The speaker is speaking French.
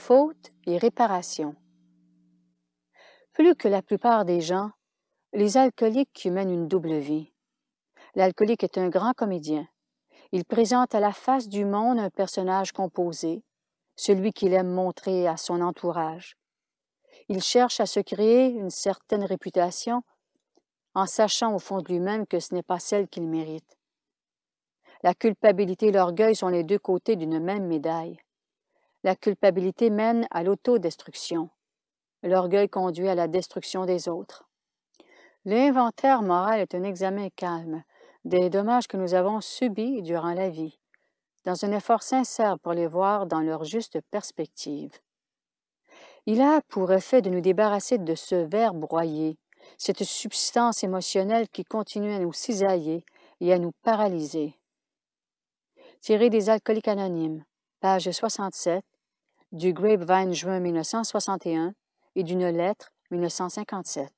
faute et réparation. Plus que la plupart des gens, les alcooliques mènent une double vie. L'alcoolique est un grand comédien. Il présente à la face du monde un personnage composé, celui qu'il aime montrer à son entourage. Il cherche à se créer une certaine réputation en sachant au fond de lui-même que ce n'est pas celle qu'il mérite. La culpabilité et l'orgueil sont les deux côtés d'une même médaille. La culpabilité mène à l'autodestruction. L'orgueil conduit à la destruction des autres. L'inventaire moral est un examen calme des dommages que nous avons subis durant la vie, dans un effort sincère pour les voir dans leur juste perspective. Il a pour effet de nous débarrasser de ce verre broyé, cette substance émotionnelle qui continue à nous cisailler et à nous paralyser. Tirer des alcooliques anonymes, page 67, du Grapevine juin 1961 et d'une lettre 1957.